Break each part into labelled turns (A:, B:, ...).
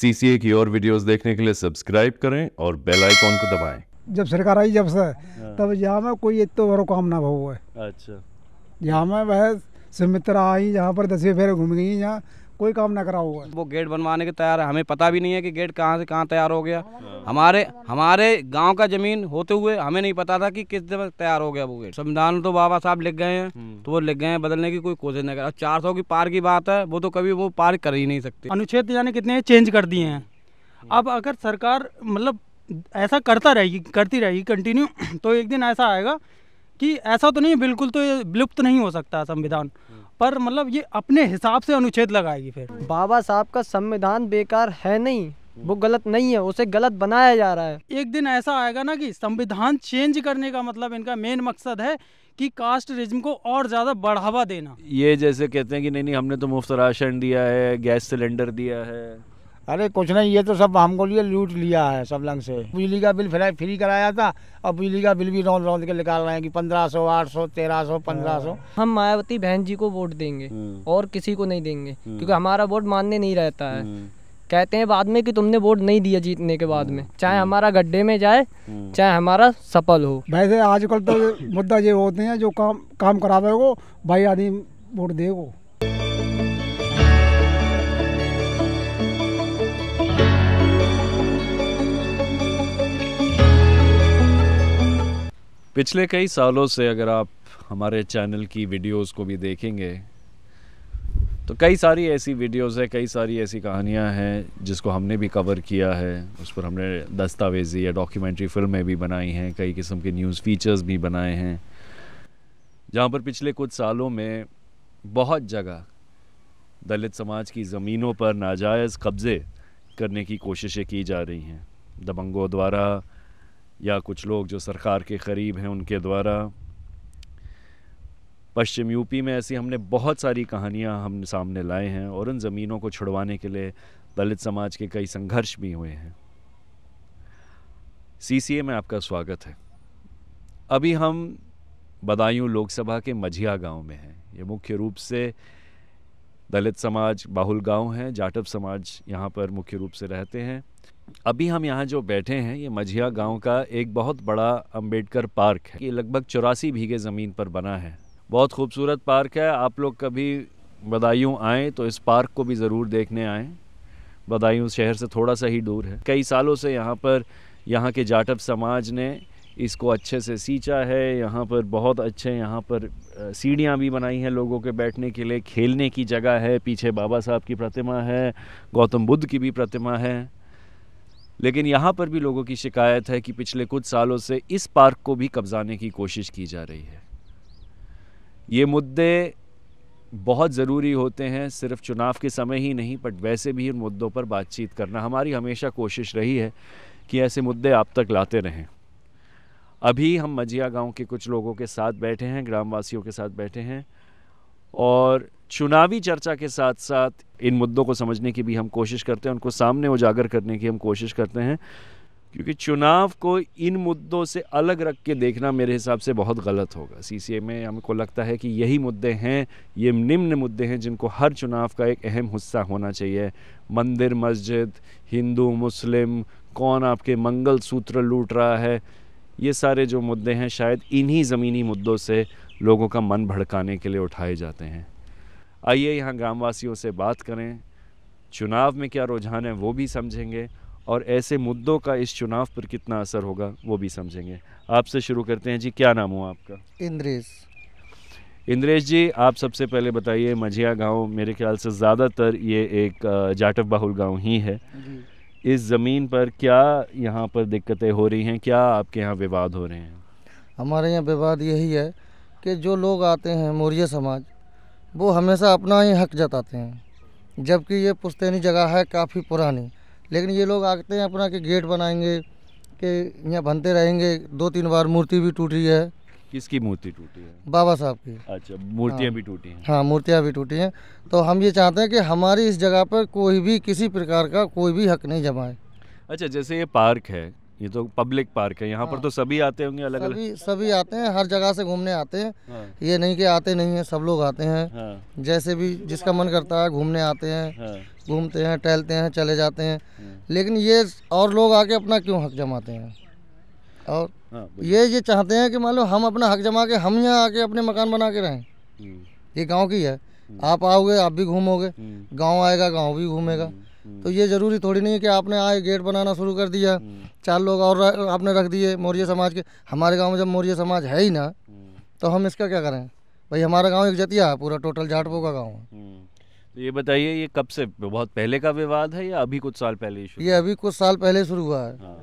A: CCA की और videos देखने के लिए सब्सक्राइब करें और बेल आइकॉन को दबाएं
B: जब सरकार आई जब से हाँ। तब यहाँ में कोई एक तो बड़ो काम ना हुआ
C: है अच्छा
B: यहाँ में वह सुमित्रा आई यहाँ पर दसवीं फेरे घूम गई यहाँ कोई काम ना करा हुआ
C: वो गेट बनवाने के तैयार है हमें पता भी नहीं है कि गेट कहाँ से कहाँ तैयार हो गया हमारे हमारे गांव का जमीन होते हुए हमें नहीं पता था कि किस दिन तैयार हो गया वो गेट संविधान तो बाबा साहब लिख गए हैं हम्म। तो वो लिख गए हैं बदलने की कोई कोशिश नहीं कर चार सौ की पार की बात है वो तो कभी वो पार कर ही नहीं सकते अनुच्छेद तो यानी कितने चेंज कर दिए हैं अब अगर सरकार
D: मतलब ऐसा करता रहेगी करती रहेगी कंटिन्यू तो एक दिन ऐसा आएगा कि ऐसा तो नहीं बिल्कुल तो विलुप्त नहीं हो सकता संविधान पर मतलब ये अपने हिसाब से अनुच्छेद लगाएगी फिर
E: बाबा साहब का संविधान बेकार है नहीं वो गलत नहीं है उसे गलत बनाया जा रहा है
D: एक दिन ऐसा आएगा ना कि संविधान चेंज करने का मतलब इनका मेन मकसद है कि कास्ट रिज्म को और ज़्यादा बढ़ावा देना
A: ये जैसे कहते हैं कि नहीं नहीं हमने तो मुफ्त राशन दिया है गैस सिलेंडर दिया है
F: अरे कुछ नहीं ये तो सब हमको लिए लूट लिया है सब लंग से बिजली का बिल फ्राई फ्री कराया था और बिजली का बिल भी रौंद रौंद के निकाल रहे हैं कि पंद्रह सौ आठ सौ तेरह सौ पंद्रह सौ हाँ।
E: हम मायावती बहन जी को वोट देंगे हम्म। और किसी को नहीं देंगे हम्म। क्योंकि हमारा वोट मानने नहीं रहता है हम्म। कहते हैं बाद में कि तुमने वोट नहीं दिया जीतने के बाद में चाहे हमारा गड्ढे में जाए चाहे हमारा
B: सफल हो वैसे आजकल तो मुद्दा ये होते हैं जो काम काम करावे हो भाई आदमी वोट देगा
A: पिछले कई सालों से अगर आप हमारे चैनल की वीडियोस को भी देखेंगे तो कई सारी ऐसी वीडियोस है कई सारी ऐसी कहानियां हैं जिसको हमने भी कवर किया है उस पर हमने दस्तावेजी या डॉक्यूमेंट्री फिल्में भी बनाई हैं कई किस्म के न्यूज़ फीचर्स भी बनाए हैं जहां पर पिछले कुछ सालों में बहुत जगह दलित समाज की ज़मीनों पर नाजायज़ कब्ज़े करने की कोशिशें की जा रही हैं दबंगों द्वारा या कुछ लोग जो सरकार के करीब हैं उनके द्वारा पश्चिम यूपी में ऐसी हमने बहुत सारी कहानियां हम सामने लाए हैं और उन ज़मीनों को छुड़वाने के लिए दलित समाज के कई संघर्ष भी हुए हैं सीसीए में आपका स्वागत है अभी हम बदायूं लोकसभा के मझिया गांव में हैं ये मुख्य रूप से दलित समाज बाहुल गांव है जाटव समाज यहाँ पर मुख्य रूप से रहते हैं अभी हम यहाँ जो बैठे हैं ये मझिया गांव का एक बहुत बड़ा अंबेडकर पार्क है ये लगभग चौरासी बीघे ज़मीन पर बना है बहुत खूबसूरत पार्क है आप लोग कभी बदायूँ आएँ तो इस पार्क को भी ज़रूर देखने आएँ बदायूँ शहर से थोड़ा सा ही दूर है कई सालों से यहाँ पर यहाँ के जाटव समाज ने इसको अच्छे से सींचा है यहाँ पर बहुत अच्छे यहाँ पर सीढ़ियाँ भी बनाई हैं लोगों के बैठने के लिए खेलने की जगह है पीछे बाबा साहब की प्रतिमा है गौतम बुद्ध की भी प्रतिमा है लेकिन यहाँ पर भी लोगों की शिकायत है कि पिछले कुछ सालों से इस पार्क को भी कब्जाने की कोशिश की जा रही है ये मुद्दे बहुत ज़रूरी होते हैं सिर्फ चुनाव के समय ही नहीं बट वैसे भी इन मुद्दों पर बातचीत करना हमारी हमेशा कोशिश रही है कि ऐसे मुद्दे आप तक लाते रहें अभी हम मजिया गांव के कुछ लोगों के साथ बैठे हैं ग्रामवासियों के साथ बैठे हैं और चुनावी चर्चा के साथ साथ इन मुद्दों को समझने की भी हम कोशिश करते हैं उनको सामने उजागर करने की हम कोशिश करते हैं क्योंकि चुनाव को इन मुद्दों से अलग रख के देखना मेरे हिसाब से बहुत गलत होगा सी में हमको लगता है कि यही मुद्दे हैं ये निम्न मुद्दे हैं जिनको हर चुनाव का एक अहम हिस्सा होना चाहिए मंदिर मस्जिद हिंदू मुस्लिम कौन आपके मंगल सूत्र लूट रहा है ये सारे जो मुद्दे हैं शायद इन्हीं ज़मीनी मुद्दों से लोगों का मन भड़काने के लिए उठाए जाते हैं आइए यहाँ ग्रामवासियों से बात करें चुनाव में क्या रुझान है वो भी समझेंगे और ऐसे मुद्दों का इस चुनाव पर कितना असर होगा वो भी समझेंगे आपसे शुरू करते हैं जी क्या नाम हुआ आपका इंद्रेश इंद्रेश जी आप सबसे पहले बताइए मझिया गांव मेरे ख्याल से ज़्यादातर ये एक जाटव बाहुल गांव ही है जी। इस ज़मीन पर क्या यहाँ पर दिक्कतें हो रही हैं क्या आपके यहाँ विवाद हो रहे हैं
G: हमारे यहाँ विवाद यही है कि जो लोग आते हैं मौर्य समाज वो हमेशा अपना ही हक जताते हैं जबकि ये पुश्तैनी जगह है काफ़ी पुरानी लेकिन ये लोग आते हैं अपना कि गेट बनाएंगे कि यहाँ बनते रहेंगे दो तीन बार मूर्ति भी टूटी है
A: किसकी मूर्ति टूटी है बाबा साहब की अच्छा मूर्तियाँ हाँ, भी टूटी हैं
G: हाँ मूर्तियाँ भी टूटी हैं तो हम ये चाहते हैं कि हमारी इस जगह पर कोई भी किसी प्रकार का कोई भी हक नहीं जमाए
A: अच्छा जैसे ये पार्क है ये तो पब्लिक पार्क है यहाँ हाँ, पर तो सभी आते होंगे अलग सभी, अलग
G: सभी आते हैं हर जगह से घूमने आते हैं हाँ। ये नहीं कि आते नहीं है सब लोग आते हैं हाँ। जैसे भी जिसका मन करता है घूमने आते हैं हाँ। घूमते हैं टहलते हैं चले जाते हैं लेकिन ये और लोग आके अपना क्यों हक जमाते हैं और हाँ, ये ये चाहते हैं कि मान लो हम अपना हक जमा के हम यहाँ आके अपने मकान बना के रहें हम्म। ये गांव की है हम्म। आप आओगे आप भी घूमोगे हम्म। गांव आएगा गांव भी घूमेगा तो ये ज़रूरी थोड़ी नहीं है कि आपने आए गेट बनाना शुरू कर दिया चार लोग और आपने रख दिए मौर्य समाज के हमारे गाँव में जब मौर्य समाज है ही ना तो हम इसका क्या करें भाई हमारा गाँव एक जतिया है पूरा टोटल झाटपो का गाँव है
A: तो ये बताइए ये कब से बहुत पहले का विवाद है या अभी कुछ साल पहले ये
G: अभी कुछ साल पहले शुरू हुआ है हाँ।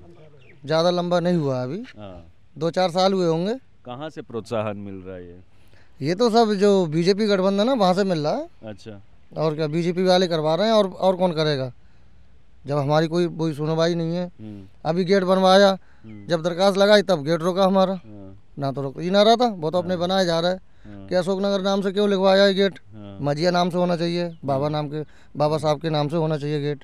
G: ज़्यादा लंबा नहीं हुआ अभी हाँ। दो चार साल हुए होंगे
A: कहाँ से प्रोत्साहन मिल रहा है ये
G: ये तो सब जो बीजेपी गठबंधन है वहाँ से मिल रहा है अच्छा और क्या बीजेपी वाले करवा रहे हैं और और कौन करेगा जब हमारी कोई कोई सुनवाई नहीं है हम्म। अभी गेट बनवाया हम्म। जब दरखास्त लगाई तब गेट रोका हमारा हाँ। ना तो रोक ये ना रहा था वो तो अपने हाँ। बनाया जा रहा है कि अशोकनगर नाम से क्यों लिखवाया है गेट मजिया नाम से होना चाहिए बाबा नाम के बाबा साहब के नाम से होना चाहिए गेट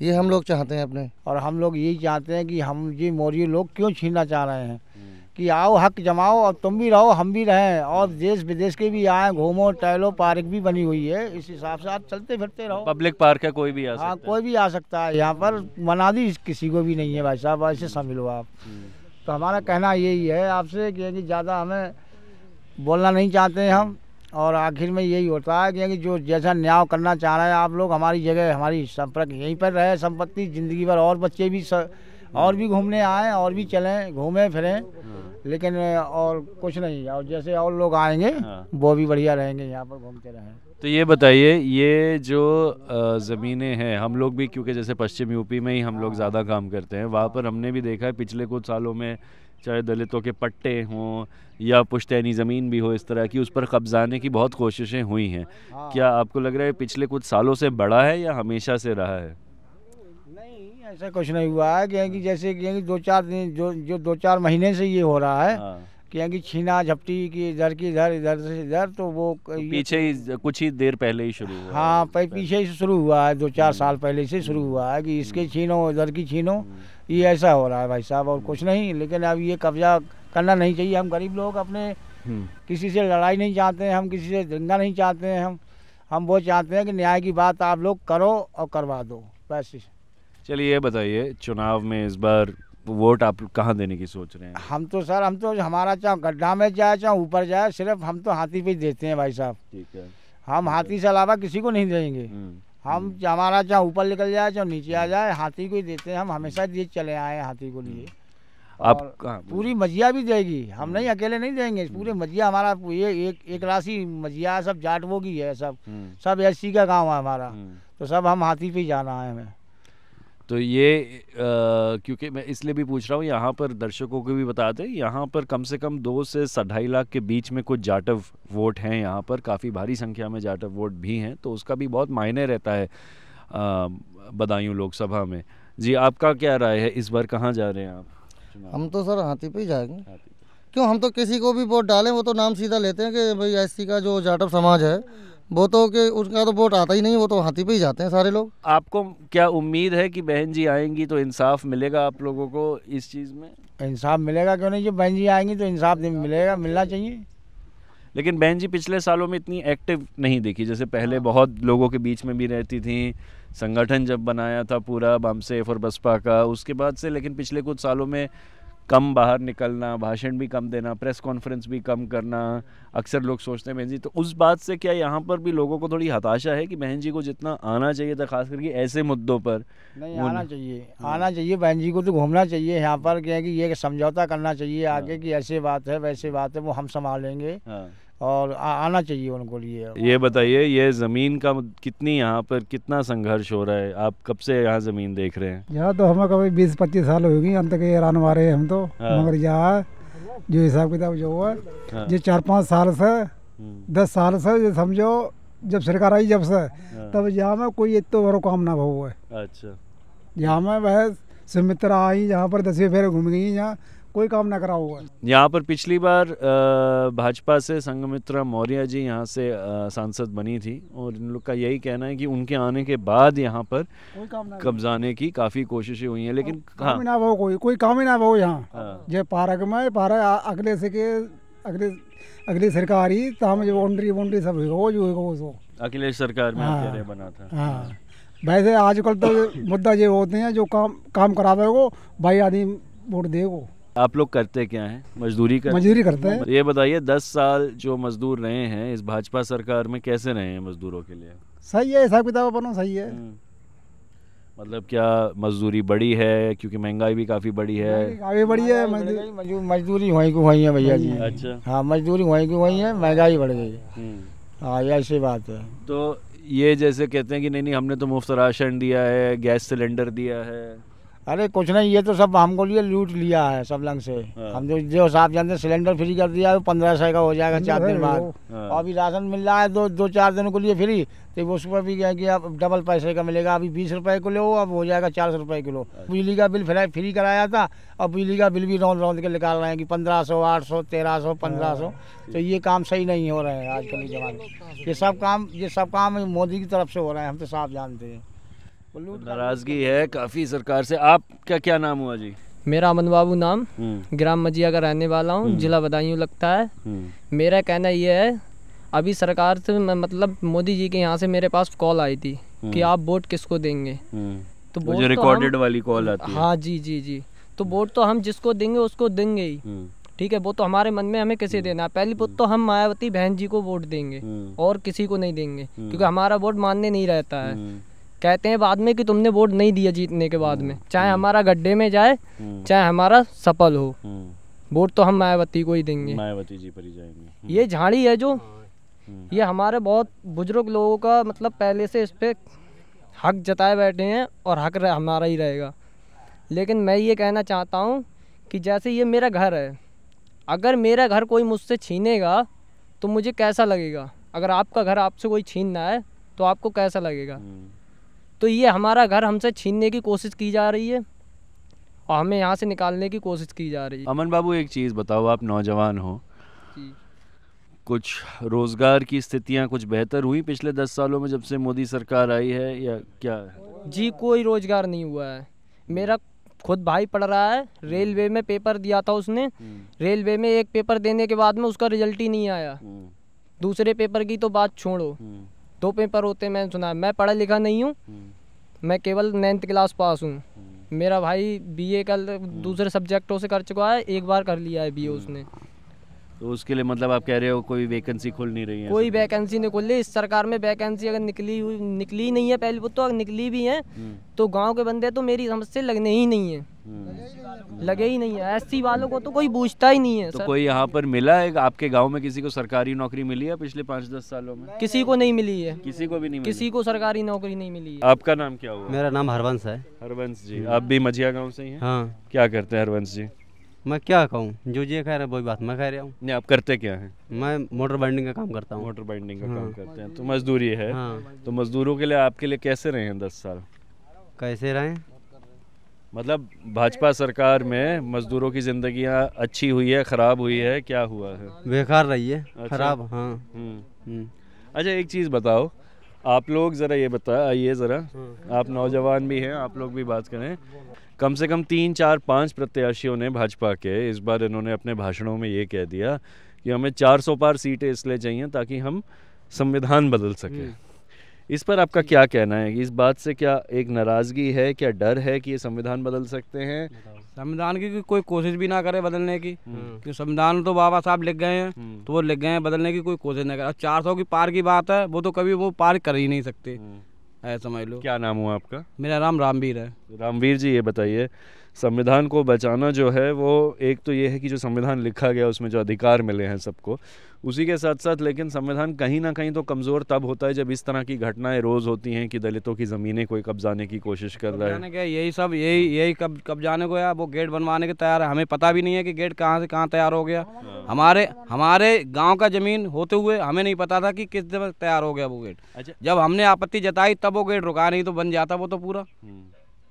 G: ये हम लोग चाहते हैं अपने और हम लोग यही चाहते हैं कि हम ये मौर्य लोग क्यों छीनना चाह रहे हैं हम्म।
F: कि आओ हक जमाओ और तुम भी रहो हम भी रहें और देश विदेश के भी आए घूमो टहलो पार्क भी बनी हुई है इस हिसाब से आप चलते फिरते
A: रहो पब्लिक पार्क है कोई भी आ हाँ
F: कोई भी आ सकता है यहाँ पर मनादी किसी को भी नहीं है भाई साहब ऐसे समझ आप हम्म। तो हमारा कहना यही है आपसे कि ज़्यादा हमें बोलना नहीं चाहते हैं हम और आखिर में यही होता है कि जो जैसा न्याय करना चाह रहे हैं आप लोग हमारी जगह हमारी संपर्क यहीं पर रहे संपत्ति ज़िंदगी भर और बच्चे भी सर, और भी घूमने आए और भी चलें घूमें फिरें हाँ। लेकिन और कुछ नहीं और जैसे और लोग आएंगे हाँ। वो भी बढ़िया रहेंगे यहाँ पर घूमते
A: रहें तो ये बताइए ये जो ज़मीनें हैं हम लोग भी क्योंकि जैसे पश्चिम यूपी में ही हम लोग ज़्यादा काम करते हैं वहाँ पर हमने भी देखा है पिछले कुछ सालों में चाहे दलितों के पट्टे हों या पुश्तैनी ज़मीन भी हो इस तरह की उस पर कब्जाने की बहुत कोशिशें हुई हैं हाँ। क्या आपको लग रहा है पिछले कुछ सालों से बड़ा है या हमेशा से रहा है नहीं
F: ऐसा कुछ नहीं हुआ है क्योंकि जैसे कि दो चार दिन जो जो दो चार महीने से ये हो रहा है क्योंकि हाँ। छीना झपटी की इधर की इधर इधर से इधर तो वो
A: तो पीछे ही कुछ ही देर पहले ही शुरू हुआ
F: हाँ पीछे ही शुरू हुआ है दो चार हम्म। साल पहले से शुरू हुआ है कि इसके हम्म। छीनो इधर की छीनो ये हम्म। ऐसा हो रहा है भाई साहब और कुछ नहीं लेकिन अब ये कब्जा करना नहीं चाहिए हम गरीब लोग अपने हम्म। किसी से लड़ाई नहीं चाहते हैं हम किसी से दंगा नहीं चाहते हैं हम हम वो चाहते हैं कि न्याय की बात आप लोग करो और करवा दो वैसे
A: चलिए बताइए चुनाव में इस बार वोट आप कहाँ देने की सोच रहे हैं हम तो
F: सर हम तो हमारा चाहे गड्ढा में जाए चाहे ऊपर जाए सिर्फ हम तो हाथी पे देते हैं भाई साहब ठीक है हम हाथी से अलावा किसी को नहीं देंगे हम्म। हम हम्म। हमारा चाहे ऊपर निकल जाए चाहे नीचे आ जाए हाथी को ही देते हैं हम हमेशा दिए चले आए हाथी को लिए आप पूरी मजिया भी देगी हम नहीं हम्म। अकेले नहीं देंगे पूरे हम्म। मजिया हमारा ये एक एक राशि मजिया सब जाटवों की है सब हम्म। सब एस का गांव है हमारा तो सब हम हाथी पे जाना है हमें
A: तो ये क्योंकि मैं इसलिए भी पूछ रहा हूँ यहाँ पर दर्शकों को भी बता दें यहाँ पर कम से कम दो से ढाई लाख के बीच में कुछ जाटव वोट हैं यहाँ पर काफ़ी भारी संख्या में जाटव वोट भी हैं तो उसका भी बहुत मायने रहता है बदायूँ लोकसभा में जी आपका क्या राय है इस बार कहाँ जा रहे हैं आप
G: हम तो सर हाथी पे ही जाएंगे क्यों हम तो किसी को भी वोट डालें वो तो नाम सीधा लेते हैं कि भाई एस का जो जाटव समाज है वो तो कि उनका तो वोट आता ही नहीं वो तो हाथी पे ही जाते हैं सारे लोग
A: आपको क्या उम्मीद है कि बहन जी आएंगी तो इंसाफ मिलेगा आप लोगों को इस चीज़ में इंसाफ मिलेगा क्यों नहीं जब बहन
F: जी आएंगी तो इंसाफ मिलेगा मिलना चाहिए
A: लेकिन बहन जी पिछले सालों में इतनी एक्टिव नहीं देखी जैसे पहले बहुत लोगों के बीच में भी रहती थी संगठन जब बनाया था पूरा बामसेफ और बसपा का उसके बाद से लेकिन पिछले कुछ सालों में कम बाहर निकलना भाषण भी कम देना प्रेस कॉन्फ्रेंस भी कम करना अक्सर लोग सोचते हैं बहन जी तो उस बात से क्या यहाँ पर भी लोगों को थोड़ी हताशा है कि बहन जी को जितना आना चाहिए था खास करके ऐसे मुद्दों पर नहीं आना
F: चाहिए हाँ। आना चाहिए बहन जी को तो घूमना चाहिए यहाँ पर क्या है कि ये समझौता करना चाहिए आगे हाँ। की ऐसे बात है वैसे बात है वो हम संभालेंगे हाँ। और आ, आना चाहिए उनको लिए
A: ये बताइए ये ज़मीन का कितनी यहाँ पर कितना संघर्ष हो रहा है आप कब से यहाँ ज़मीन देख रहे हैं
B: यहाँ तो हमें कभी बीस पच्चीस साल हो गई अंत के रान मारे हम तो हाँ। मगर यहाँ जो हिसाब किताब जो हुआ हाँ। ये चार पाँच साल से हम्म। दस साल से ये समझो जब सरकार आई जब से हाँ। तब यहाँ में कोई इतो बड़ो काम ना हुआ
A: है अच्छा
B: यहाँ में वह सुमित्रा आई यहाँ पर दसवीं फेरे घूम गई यहाँ कोई काम ना करा हुआ
A: यहाँ पर पिछली बार भाजपा से संगमित्रा मौर्य जी यहाँ से सांसद बनी थी और इन लोग का यही कहना है कि उनके आने के बाद यहाँ पर कब्जाने की काफ़ी कोशिशें हुई हैं लेकिन हाँ। काम ही
B: ना हो कोई कोई काम ही ना हो यहाँ जो हाँ। पारक में पारक अगले से के अगले अगले सरकार ही ताम जो बाउंड्री बाउंड्री सब हो जो हो
A: अखिलेश सरकार में हाँ, बना था
B: हाँ वैसे आजकल तो मुद्दा ये होते हैं जो काम काम करावे वो भाई आदमी वोट देगा
A: आप लोग करते क्या हैं मजदूरी करते मजदूरी करते हैं ये बताइए दस साल जो मजदूर रहे हैं इस भाजपा सरकार में कैसे रहे हैं मजदूरों के लिए
B: सही है हिसाब किताब बनो सही है हम्म।
A: मतलब क्या मजदूरी बड़ी है क्योंकि महंगाई भी काफ़ी बड़ी है
F: काफ़ी बड़ी है मजदूरी वहीं की वहीं है भैया जी हम्म। अच्छा हाँ मजदूरी वहीं की वहीं है महंगाई बढ़ गई हम्म। हाँ ये ऐसी
A: बात है तो ये जैसे कहते हैं कि नहीं नहीं हमने तो मुफ्त राशन दिया है गैस सिलेंडर दिया है
F: अरे कुछ नहीं ये तो सब हमको लिए लूट लिया है सब लंग से हाँ। हम जो जो साहब जानते सिलेंडर फ्री कर दिया है पंद्रह सौ का हो जाएगा चार दिन बाद और हाँ। अभी राशन मिल रहा है दो दो चार दिनों के लिए फ्री तो उस पर भी कहें कि अब डबल पैसे का मिलेगा अभी बीस रुपए किलो अब हो जाएगा चार सौ रुपये किलो अच्छा। बिजली का बिल फिलहाल फ्री कराया था और बिजली का बिल भी रौंद रौंद के निकाल रहे हैं कि पंद्रह सौ आठ सौ तेरह सौ पंद्रह सौ हाँ। तो ये काम सही नहीं हो रहे हैं आजकल के जमाने ये सब काम ये सब काम मोदी की तरफ से हो रहे हैं हम तो साफ जानते हैं मतलब
A: नाराजगी है काफ़ी सरकार से आपका क्या नाम हुआ जी
E: मेरा अमन बाबू नाम हम्म। ग्राम मजिया का रहने वाला हूँ हम्म। जिला बदायूं लगता है हम्म। मेरा कहना यह है अभी सरकार से मतलब मोदी जी के यहाँ से मेरे पास कॉल आई थी कि आप वोट किसको देंगे
A: तो मुझे रिकॉर्डेड तो वाली कॉल आती है हाँ
E: जी जी जी तो वोट तो हम जिसको देंगे उसको देंगे ही ठीक है वो तो हमारे मन में हमें किसे देना है पहली वोट तो हम मायावती बहन जी को वोट देंगे और किसी को नहीं देंगे क्योंकि हमारा वोट मानने नहीं रहता है कहते हैं बाद में कि तुमने वोट नहीं दिया जीतने के बाद में चाहे हम्म। हमारा गड्ढे में जाए हम्म। चाहे हमारा सफल हो हम्म। वोट तो हम मायावती को ही देंगे मायावती जी पर ही जाएंगे ये झाड़ी है जो ये हमारे बहुत बुजुर्ग लोगों का मतलब पहले से इस पर हक जताए बैठे हैं और हक हमारा ही रहेगा लेकिन मैं ये कहना चाहता हूँ कि जैसे ये मेरा घर है अगर मेरा घर कोई मुझसे छीनेगा तो मुझे कैसा लगेगा अगर आपका घर आपसे कोई छीनना है तो आपको कैसा लगेगा तो ये हमारा घर हमसे छीनने की कोशिश की जा रही है और हमें यहाँ से निकालने की कोशिश की जा रही है
A: अमन बाबू एक चीज़ बताओ आप नौजवान हो कुछ रोज़गार की स्थितियाँ कुछ बेहतर हुई पिछले दस सालों में जब से मोदी सरकार आई है या क्या है? जी कोई रोज़गार नहीं हुआ
E: है मेरा खुद भाई पढ़ रहा है रेलवे में पेपर दिया था उसने हम्म। रेलवे में एक पेपर देने के बाद में उसका रिजल्ट ही नहीं आया हम्म। दूसरे पेपर की तो बात छोड़ो हम्म। दो पेपर होते मैंने सुना मैं पढ़ा लिखा नहीं हूँ हम्म। मैं केवल नाइन्थ क्लास पास हूँ हम्म। मेरा भाई बीए कल हम्म। दूसरे सब्जेक्टों से कर चुका है एक बार कर लिया है ए
A: उसने तो उसके लिए मतलब आप कह रहे हो कोई वैकेंसी खुल नहीं रही है कोई
E: वैकेंसी नहीं खुल रही इस सरकार में वैकेंसी अगर निकली हुई निकली नहीं है पहले वो तो अगर निकली भी है तो गांव के बंदे तो मेरी समझ से लगने ही नहीं है हम्म। लगे ही नहीं है एससी वालों को तो कोई पूछता ही नहीं है तो सर। कोई
A: यहाँ पर मिला है आपके गांव में किसी को सरकारी नौकरी मिली है पिछले पाँच दस सालों में किसी को नहीं मिली है किसी को भी नहीं किसी को
E: सरकारी नौकरी नहीं मिली
A: है आपका नाम क्या हुआ मेरा नाम हरवंश है हरवंश जी आप भी मझिया गाँव से ही हाँ क्या करते हैं हरवंश जी मैं क्या कहूँ जो जी कह रहे वही बात मैं कह रहा हूँ आप करते क्या है मैं मोटर बाइंडिंग का काम करता हूँ मोटर बाइंडिंग का काम हाँ। करते हैं तो मजदूरी है हाँ। तो मजदूरों के लिए आपके लिए कैसे रहे हैं दस साल कैसे रहे मतलब भाजपा सरकार में मजदूरों की जिंदगियां अच्छी हुई है खराब हुई है क्या हुआ है बेकार रही है अच्छा? खराब हाँ हम्म, हम्म। अच्छा एक चीज़ बताओ आप लोग ज़रा ये बता आइए ज़रा हाँ। आप नौजवान भी हैं आप लोग भी बात करें कम से कम तीन चार पांच प्रत्याशियों ने भाजपा के इस बार इन्होंने अपने भाषणों में ये कह दिया कि हमें 400 पार सीटें इसलिए चाहिए ताकि हम संविधान बदल सकें हम्म। इस पर आपका क्या कहना है इस बात से क्या एक नाराज़गी है क्या डर है कि ये संविधान बदल सकते हैं संविधान की कोई कोशिश भी ना करे बदलने की क्योंकि हम्म।
C: संविधान तो बाबा साहब लिख गए हैं हम्म। तो वो लिख गए हैं बदलने की कोई कोशिश ना करे चार सौ की पार की बात है वो तो कभी वो पार कर ही नहीं सकते हम्म। ऐसा समझ लो
A: क्या नाम हुआ आपका मेरा नाम रामवीर है रामवीर जी ये बताइए संविधान को बचाना जो है वो एक तो ये है कि जो संविधान लिखा गया उसमें जो अधिकार मिले हैं सबको उसी के साथ साथ लेकिन संविधान कहीं ना कहीं तो कमज़ोर तब होता है जब इस तरह की घटनाएं रोज़ होती हैं कि दलितों की ज़मीनें कोई कब्जाने की कोशिश कर रहा
C: है यही सब यही यही कब कब्जाने को या वो गेट बनवाने के तैयार है हमें पता भी नहीं है कि गेट कहाँ से कहाँ तैयार हो गया हाँ। हमारे हमारे गाँव का ज़मीन होते हुए हमें नहीं पता था कि किस दिन तैयार हो गया वो गेट अच्छा। जब हमने आपत्ति जताई तब वो गेट रुका नहीं तो बन जाता वो तो पूरा हम्म,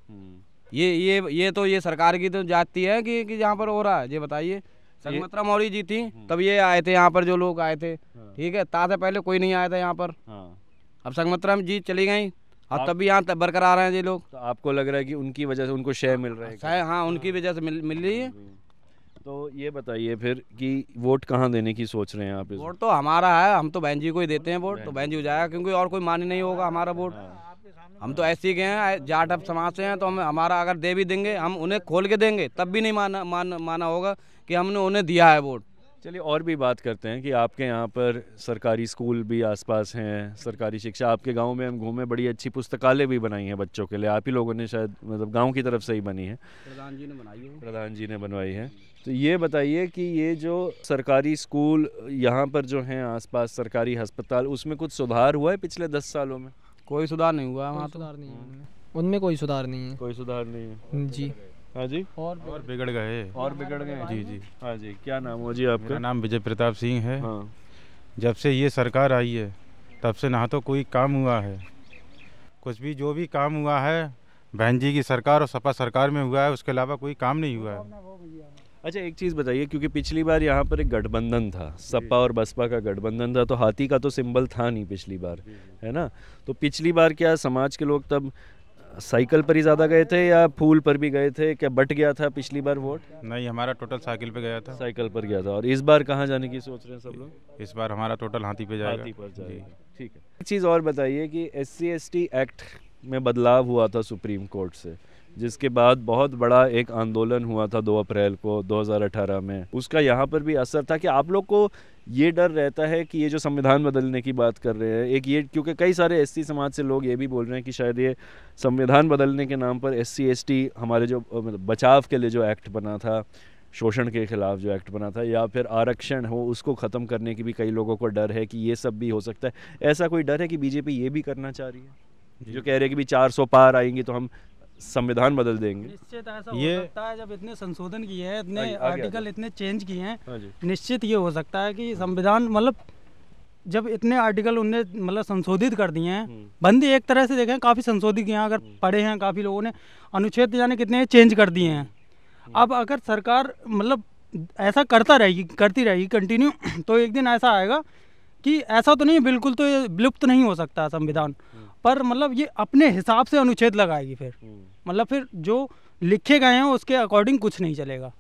C: हम्म। ये ये ये तो ये सरकार की तो जाती है कि कि यहाँ पर हो रहा है ये बताइए संगमित्रा मौर्य जी थी हम्म। तब ये आए थे यहाँ पर जो लोग आए थे हाँ। ठीक है ता से पहले कोई नहीं आया था यहाँ पर हाँ। अब संगमित्रा जी चली गई
A: और तब भी
C: यहाँ बरकरार हैं ये लोग तो आपको लग रहा है कि उनकी वजह से उनको शेय मिल रहा है हाँ उनकी हाँ। वजह से मिल रही है
A: तो ये बताइए फिर कि वोट कहाँ देने की सोच रहे हैं आप वोट
C: तो हमारा है हम तो बहन जी को ही देते हैं वोट तो बहन जी जाएगा क्योंकि और कोई मान्य नहीं होगा हमारा वोट हम तो ऐसे ही गए हैं जाट अब समाज से हैं तो हम हमारा अगर दे भी देंगे हम उन्हें खोल के देंगे तब भी नहीं माना मान माना होगा कि हमने उन्हें
A: दिया है वोट चलिए और भी बात करते हैं कि आपके यहाँ पर सरकारी स्कूल भी आसपास हैं सरकारी शिक्षा आपके गांव में हम घूमे बड़ी अच्छी पुस्तकालय भी बनाई हैं बच्चों के लिए आप ही लोगों ने शायद मतलब गांव की तरफ से ही बनी है प्रधान जी ने बनाई है प्रधान जी ने बनवाई है तो ये बताइए कि ये जो सरकारी स्कूल यहाँ पर जो हैं आसपास सरकारी अस्पताल उसमें कुछ सुधार हुआ है पिछले दस सालों में कोई सुधार नहीं हुआ वहाँ तो।
E: सुधार नहीं है हम्म।
A: उनमें कोई सुधार नहीं है कोई सुधार नहीं है हम्म, जी हाँ जी और और बिगड़ गए और बिगड़ गए जी जी हाँ जी क्या
D: नाम हो जी आपका नाम विजय प्रताप सिंह है हाँ जब से ये सरकार आई है तब से ना तो कोई काम हुआ है कुछ भी जो भी काम हुआ है बहन जी की सरकार और सपा सरकार में हुआ है उसके अलावा कोई काम नहीं हुआ है
A: अच्छा एक चीज़ बताइए क्योंकि पिछली बार यहाँ पर एक गठबंधन था सपा और बसपा का गठबंधन था तो हाथी का तो सिंबल था नहीं पिछली बार है ना तो पिछली बार क्या समाज के लोग तब साइकिल पर ही ज़्यादा गए थे या फूल पर भी गए थे क्या बट गया था पिछली बार वोट
D: नहीं हमारा टोटल साइकिल पे गया था साइकिल पर
A: गया था और इस बार कहाँ जाने की सोच रहे हैं सब लोग इस बार हमारा टोटल हाथी पे जाएगा हाथी पर जाएगा ठीक है एक चीज़ और बताइए कि एस सी एक्ट में बदलाव हुआ था सुप्रीम कोर्ट से जिसके बाद बहुत बड़ा एक आंदोलन हुआ था 2 अप्रैल को 2018 में उसका यहाँ पर भी असर था कि आप लोग को ये डर रहता है कि ये जो संविधान बदलने की बात कर रहे हैं एक ये क्योंकि कई सारे एस समाज से लोग ये भी बोल रहे हैं कि शायद ये संविधान बदलने के नाम पर एस सी हमारे जो मतलब बचाव के लिए जो एक्ट बना था शोषण के खिलाफ जो एक्ट बना था या फिर आरक्षण हो उसको ख़त्म करने की भी कई लोगों को डर है कि ये सब भी हो सकता है ऐसा कोई डर है कि बीजेपी ये भी करना चाह रही है जो कह रहे हैं कि भी 400 पार आएंगी तो हम संविधान बदल देंगे निश्चित ऐसा ये हो सकता
D: है जब इतने संशोधन किए हैं इतने आगे, आगे, आर्टिकल आगे। इतने चेंज किए हैं हाँ निश्चित ये हो सकता है कि संविधान मतलब जब इतने आर्टिकल उनने मतलब संशोधित कर दिए हैं हम्म। बंदी एक तरह से देखें काफ़ी संशोधित किए हैं अगर हम्म। पढ़े हैं काफ़ी लोगों ने अनुच्छेद जाने कितने चेंज कर दिए हैं हम्म। अब अगर सरकार मतलब ऐसा करता रहेगी करती रहेगी कंटिन्यू तो एक दिन ऐसा आएगा कि ऐसा तो नहीं बिल्कुल तो विलुप्त नहीं हो सकता संविधान पर मतलब ये अपने हिसाब से अनुच्छेद लगाएगी फिर हम्म। मतलब फिर जो लिखे गए हैं उसके अकॉर्डिंग कुछ नहीं चलेगा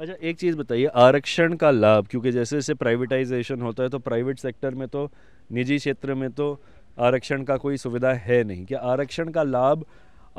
A: अच्छा एक चीज़ बताइए आरक्षण का लाभ क्योंकि जैसे जैसे प्राइवेटाइजेशन होता है तो प्राइवेट सेक्टर में तो निजी क्षेत्र में तो आरक्षण का कोई सुविधा है नहीं क्या आरक्षण का लाभ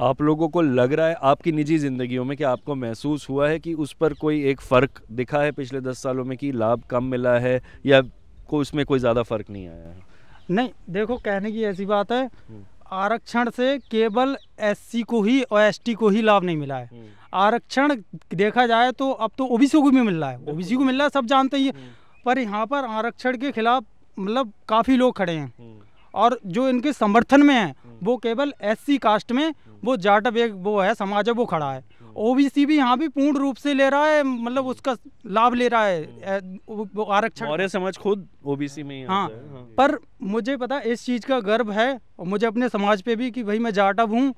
A: आप लोगों को लग रहा है आपकी निजी ज़िंदगियों में कि आपको महसूस हुआ है कि उस पर कोई एक फ़र्क दिखा है पिछले दस सालों में कि लाभ कम मिला है या को उसमें कोई ज़्यादा फ़र्क नहीं आया है
D: नहीं देखो कहने की ऐसी बात है हम्म। आरक्षण से केवल एससी को ही और एसटी को ही लाभ नहीं मिला है हम्म। आरक्षण देखा जाए तो अब तो ओबीसी को भी मिल रहा है ओबीसी को मिल रहा है सब जानते ही हम्म। पर यहाँ पर आरक्षण के खिलाफ मतलब काफ़ी लोग खड़े हैं और जो इनके समर्थन में है वो केवल एससी कास्ट में वो जाटव एक वो है समाज है वो खड़ा है ओबीसी भी यहाँ भी पूर्ण रूप से ले रहा है मतलब उसका लाभ ले रहा है हम्म। आरक्षण और समाज खुद ओबीसी में ही हाँ, हाँ पर मुझे पता इस चीज़ का गर्व है और मुझे अपने समाज पे भी कि भाई मैं जाटव हूँ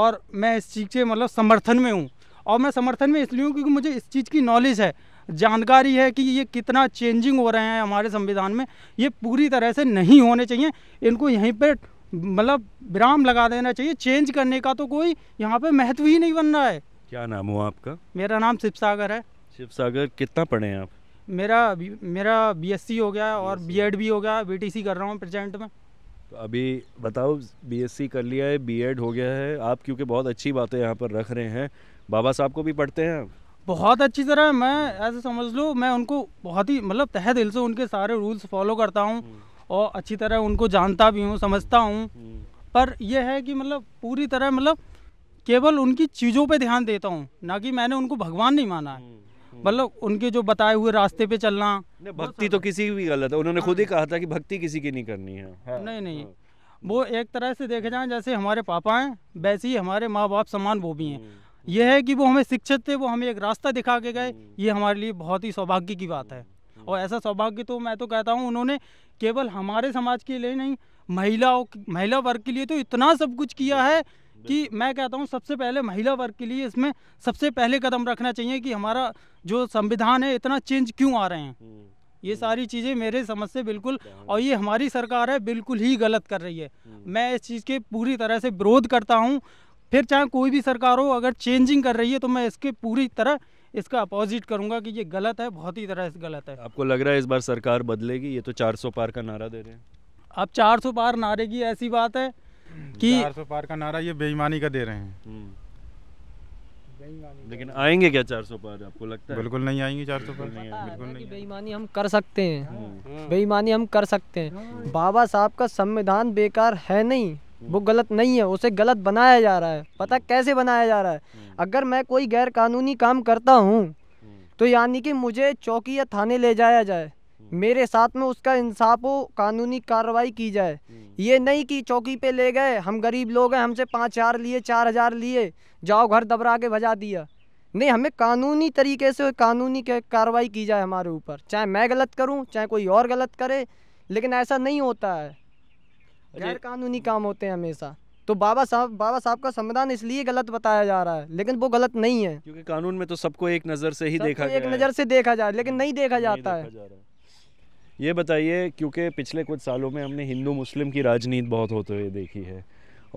D: और मैं इस चीज़ के मतलब समर्थन में हूँ और मैं समर्थन में इसलिए हूँ क्योंकि मुझे इस चीज़ की नॉलेज है जानकारी है कि ये कितना चेंजिंग हो रहे हैं हमारे संविधान में ये पूरी तरह से नहीं होने चाहिए इनको यहीं पर मतलब विराम लगा देना चाहिए चेंज करने का तो कोई यहाँ पे महत्व ही नहीं बन रहा है
A: क्या नाम हुआ आपका
D: मेरा नाम शिव सागर है
A: शिव सागर कितना पढ़े हैं आप
D: मेरा मेरा बीएससी हो गया और बीएड भी हो गया बीटीसी कर रहा हूँ प्रेजेंट में
A: तो अभी बताओ बीएससी कर लिया है बीएड हो गया है आप क्योंकि बहुत अच्छी बातें यहाँ पर रख रहे हैं बाबा साहब को भी पढ़ते हैं आप
D: बहुत अच्छी तरह मैं ऐसे समझ लो मैं उनको बहुत ही मतलब तह दिल से उनके सारे रूल्स फॉलो करता हूँ हम्म। और अच्छी तरह उनको जानता भी हूँ समझता हूँ हम्म। पर यह है कि मतलब पूरी तरह मतलब केवल उनकी चीज़ों पे ध्यान देता हूँ ना कि मैंने उनको भगवान नहीं माना है हम्म, हम्म। मतलब उनके जो बताए हुए रास्ते पे चलना भक्ति
A: तो किसी की भी गलत है उन्होंने खुद ही हाँ। कहा था कि भक्ति किसी की नहीं करनी है हाँ, नहीं
D: नहीं हाँ। वो एक तरह से देखे जाए जैसे हमारे पापा हैं वैसे ही हमारे माँ बाप समान वो भी हैं हम्म, यह है कि वो हमें शिक्षित थे वो हमें एक रास्ता दिखा के गए ये हमारे लिए बहुत ही सौभाग्य की बात है और ऐसा सौभाग्य तो मैं तो कहता हूँ उन्होंने केवल हमारे समाज के लिए नहीं महिलाओं महिला वर्ग के लिए तो इतना सब कुछ किया है कि मैं कहता हूँ सबसे पहले महिला वर्ग के लिए इसमें सबसे पहले कदम रखना चाहिए कि हमारा जो संविधान है इतना चेंज क्यों आ रहे हैं हम्म, हम्म। ये सारी चीज़ें मेरे समझ से बिल्कुल और ये हमारी सरकार है बिल्कुल ही गलत कर रही है हम्म। मैं इस चीज़ के पूरी तरह से विरोध करता हूँ फिर चाहे कोई भी सरकार हो अगर चेंजिंग कर रही है तो मैं इसके पूरी तरह इसका अपोजिट करूंगा कि ये गलत है बहुत ही तरह से गलत है
A: आपको लग रहा है इस बार सरकार बदलेगी ये तो 400 पार का नारा दे रहे हैं
D: अब 400 पार नारे की ऐसी बात है
A: कि चार पार का नारा ये बेईमानी का दे रहे हैं हम्म। लेकिन आएंगे क्या चार सौ पार आपको लगता है बिल्कुल नहीं आएंगे चार सौ पार बिल्कुल नहीं बेईमानी हम
E: कर सकते हैं हम्म। हम्म। बेईमानी हम कर सकते हैं बाबा साहब का संविधान बेकार है नहीं वो गलत नहीं है उसे गलत बनाया जा रहा है पता कैसे बनाया जा रहा है अगर मैं कोई गैर कानूनी काम करता हूँ तो यानी कि मुझे चौकी या थाने ले जाया जाए मेरे साथ में उसका इंसाफ हो कानूनी कार्रवाई की जाए हम्म। ये नहीं कि चौकी पे ले गए हम गरीब लोग हैं हमसे पाँच हजार लिए चार हज़ार लिए जाओ घर दबरा के भजा दिया नहीं हमें कानूनी तरीके से कानूनी कार्रवाई की जाए हमारे ऊपर चाहे मैं गलत करूं चाहे कोई और गलत करे लेकिन ऐसा नहीं होता है अच्छा। गैर कानूनी काम होते हैं हमेशा तो बाबा साहब बाबा साहब का संविधान इसलिए गलत बताया जा रहा है लेकिन वो गलत नहीं है
A: क्योंकि कानून में तो सबको एक नजर से ही देखा एक नज़र
E: से देखा जाए लेकिन हम्म। नहीं देखा जाता है
A: ये बताइए क्योंकि पिछले कुछ सालों में हमने हिंदू मुस्लिम की राजनीति बहुत होते हुए देखी है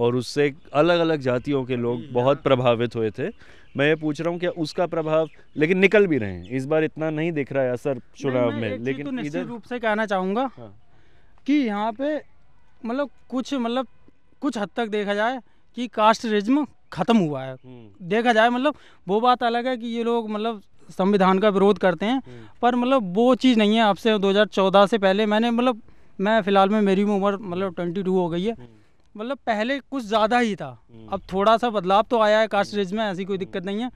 A: और उससे अलग अलग जातियों के लोग बहुत हाँ। प्रभावित हुए थे मैं ये पूछ रहा हूँ कि उसका प्रभाव लेकिन निकल भी रहे हैं इस बार इतना नहीं दिख रहा है असर चुनाव में लेकिन तो इधर निश्चित रूप
D: से कहना चाहूँगा हाँ। कि यहाँ पे मतलब कुछ मतलब कुछ हद तक देखा जाए कि कास्ट रिज्म ख़त्म हुआ है हम्म। देखा जाए मतलब वो बात अलग है कि ये लोग मतलब संविधान का विरोध करते हैं हम्म। पर मतलब वो चीज़ नहीं है आपसे 2014 से पहले मैंने मतलब मैं फ़िलहाल में मेरी उम्र मतलब 22 हो गई है हम्म। मतलब पहले कुछ ज़्यादा ही था हम्म। अब थोड़ा सा बदलाव तो आया है कास्ट रेज में ऐसी कोई दिक्कत नहीं है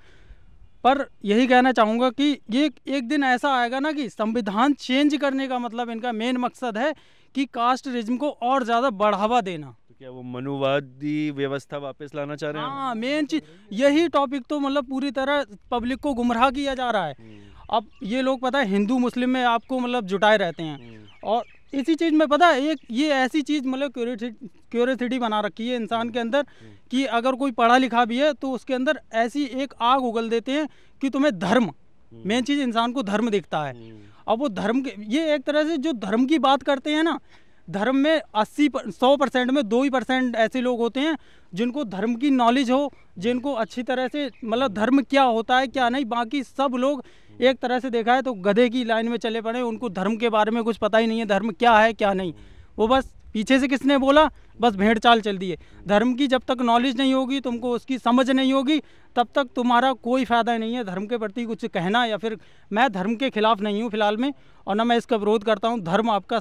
D: पर यही कहना चाहूँगा कि ये एक दिन ऐसा आएगा ना कि संविधान चेंज करने का मतलब इनका मेन मकसद है कि कास्ट रिज्म को और ज़्यादा
A: बढ़ावा देना क्या वो मनुवादी व्यवस्था वापस लाना चाह रहे हैं हाँ
D: मेन चीज यही टॉपिक तो मतलब पूरी तरह पब्लिक को गुमराह किया जा रहा है हम्म। अब ये लोग पता है हिंदू मुस्लिम में आपको मतलब जुटाए रहते हैं हम्म। और इसी चीज़ में पता है एक ये ऐसी चीज़ मतलब क्यूरियसिटी बना रखी है इंसान के अंदर हम्म। कि अगर कोई पढ़ा लिखा भी है तो उसके अंदर ऐसी एक आग उगल देते हैं कि तुम्हें धर्म मेन चीज़ इंसान को धर्म दिखता है अब वो धर्म के ये एक तरह से जो धर्म की बात करते हैं ना धर्म में अस्सी सौ परसेंट में दो ही परसेंट ऐसे लोग होते हैं जिनको धर्म की नॉलेज हो जिनको अच्छी तरह से मतलब धर्म क्या होता है क्या नहीं बाकी सब लोग एक तरह से देखा है तो गधे की लाइन में चले पड़े उनको धर्म के बारे में कुछ पता ही नहीं है धर्म क्या है क्या नहीं वो बस पीछे से किसने बोला बस भेड़ चाल चल दिए धर्म की जब तक नॉलेज नहीं होगी तुमको उसकी समझ नहीं होगी तब तक तुम्हारा कोई फ़ायदा नहीं है धर्म के प्रति कुछ कहना या फिर मैं धर्म के खिलाफ नहीं हूँ फिलहाल में और ना मैं इसका विरोध करता हूँ धर्म आपका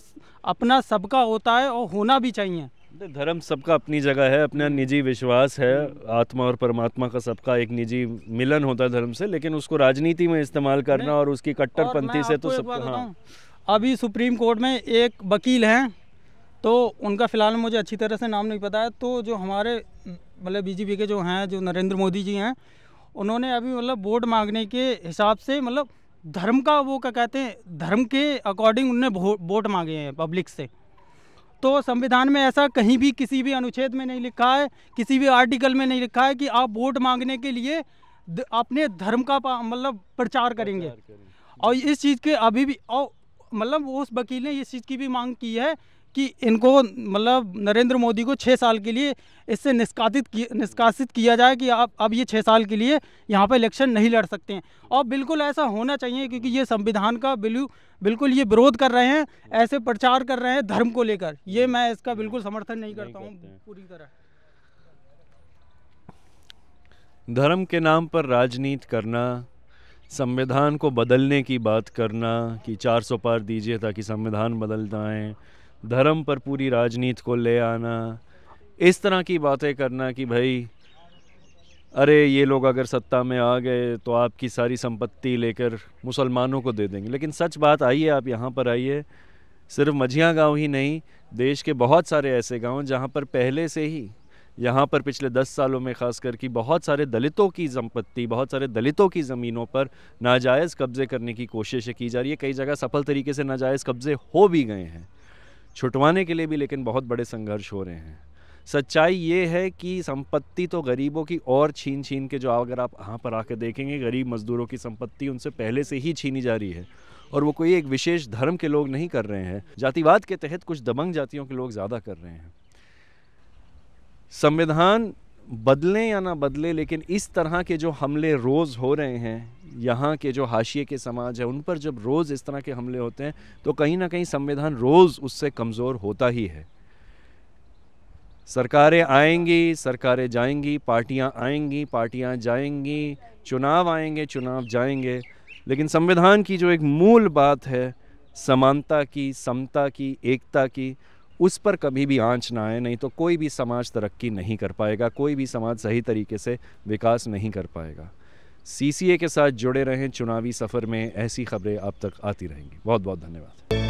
D: अपना सबका होता है और होना भी चाहिए
A: धर्म सबका अपनी जगह है अपना निजी विश्वास है आत्मा और परमात्मा का सबका एक निजी मिलन होता है धर्म से लेकिन उसको राजनीति में इस्तेमाल करना और उसकी कट्टरपंथी से तो सब हाँ अभी सुप्रीम कोर्ट में एक वकील हैं तो उनका फ़िलहाल मुझे
D: अच्छी तरह से नाम नहीं पता है तो जो हमारे मतलब बीजेपी के जो हैं जो नरेंद्र मोदी जी हैं उन्होंने अभी मतलब वोट मांगने के हिसाब से मतलब धर्म का वो क्या कहते हैं धर्म के अकॉर्डिंग उनने वोट मांगे हैं पब्लिक से तो संविधान में ऐसा कहीं भी किसी भी अनुच्छेद में नहीं लिखा है किसी भी आर्टिकल में नहीं लिखा है कि आप वोट मांगने के लिए अपने धर्म का मतलब प्रचार करेंगे और इस चीज़ के अभी भी और मतलब उस वकील ने इस चीज़ की भी मांग की है कि इनको मतलब नरेंद्र मोदी को छः साल के लिए इससे निष्कासित किया निष्कासित किया जाए कि आप अब ये छः साल के लिए यहाँ पर इलेक्शन नहीं लड़ सकते हैं और बिल्कुल ऐसा होना चाहिए क्योंकि ये संविधान का बिलू बिल्कुल ये विरोध कर रहे हैं ऐसे प्रचार कर रहे हैं धर्म को लेकर ये मैं इसका बिल्कुल समर्थन नहीं करता हूँ
A: पूरी तरह धर्म के नाम पर राजनीति करना संविधान को बदलने की बात करना कि 400 पार दीजिए ताकि संविधान बदल जाएँ धर्म पर पूरी राजनीति को ले आना इस तरह की बातें करना कि भाई अरे ये लोग अगर सत्ता में आ गए तो आपकी सारी संपत्ति लेकर मुसलमानों को दे देंगे लेकिन सच बात आइए आप यहाँ पर आइए सिर्फ मझिया गांव ही नहीं देश के बहुत सारे ऐसे गांव जहाँ पर पहले से ही यहाँ पर पिछले दस सालों में खास कर कि बहुत सारे दलितों की संपत्ति बहुत सारे दलितों की ज़मीनों पर नाजायज़ कब्ज़े करने की कोशिशें की जा रही है कई जगह सफल तरीके से नाजायज़ कब्ज़े हो भी गए हैं छुटवाने के लिए भी लेकिन बहुत बड़े संघर्ष हो रहे हैं सच्चाई ये है कि संपत्ति तो गरीबों की और छीन छीन के जो अगर आप यहाँ पर आकर देखेंगे गरीब मजदूरों की संपत्ति उनसे पहले से ही छीनी जा रही है और वो कोई एक विशेष धर्म के लोग नहीं कर रहे हैं जातिवाद के तहत कुछ दबंग जातियों के लोग ज़्यादा कर रहे हैं संविधान बदलें या ना बदले लेकिन इस तरह के जो हमले रोज़ हो रहे हैं यहाँ के जो हाशिए के समाज है उन पर जब रोज़ इस तरह के हमले होते हैं तो कहीं ना कहीं संविधान रोज़ उससे कमज़ोर होता ही है सरकारें आएंगी सरकारें जाएंगी पार्टियां आएंगी पार्टियां जाएंगी चुनाव आएंगे चुनाव जाएंगे लेकिन संविधान की जो एक मूल बात है समानता की समता की एकता की उस पर कभी भी आंच ना आए नहीं तो कोई भी समाज तरक्की नहीं कर पाएगा कोई भी समाज सही तरीके से विकास नहीं कर पाएगा सी के साथ जुड़े रहें चुनावी सफ़र में ऐसी खबरें आप तक आती रहेंगी बहुत बहुत धन्यवाद